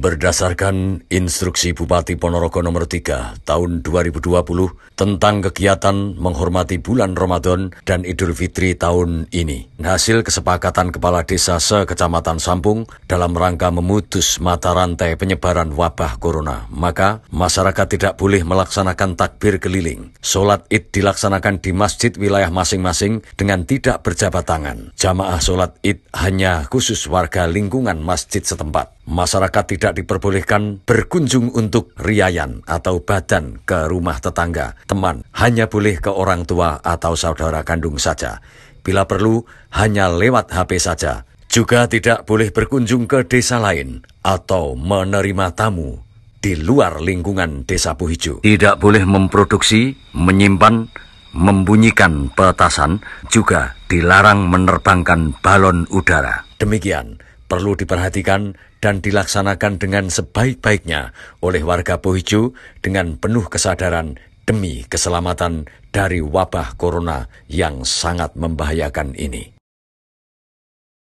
Berdasarkan instruksi Bupati Ponorogo nomor 3 tahun 2020 tentang kegiatan menghormati bulan Ramadan dan Idul Fitri tahun ini. Hasil kesepakatan Kepala Desa se-Kecamatan Sampung dalam rangka memutus mata rantai penyebaran wabah corona. Maka masyarakat tidak boleh melaksanakan takbir keliling. Sholat id dilaksanakan di masjid wilayah masing-masing dengan tidak berjabat tangan. Jamaah sholat id hanya khusus warga lingkungan masjid setempat. Masyarakat tidak tidak diperbolehkan berkunjung untuk riayan atau badan ke rumah tetangga, teman, hanya boleh ke orang tua atau saudara kandung saja. Bila perlu, hanya lewat HP saja. Juga tidak boleh berkunjung ke desa lain atau menerima tamu di luar lingkungan desa Puhijo. Tidak boleh memproduksi, menyimpan, membunyikan petasan, juga dilarang menerbangkan balon udara. Demikian perlu diperhatikan dan dilaksanakan dengan sebaik-baiknya oleh warga Pohijo dengan penuh kesadaran demi keselamatan dari wabah corona yang sangat membahayakan ini.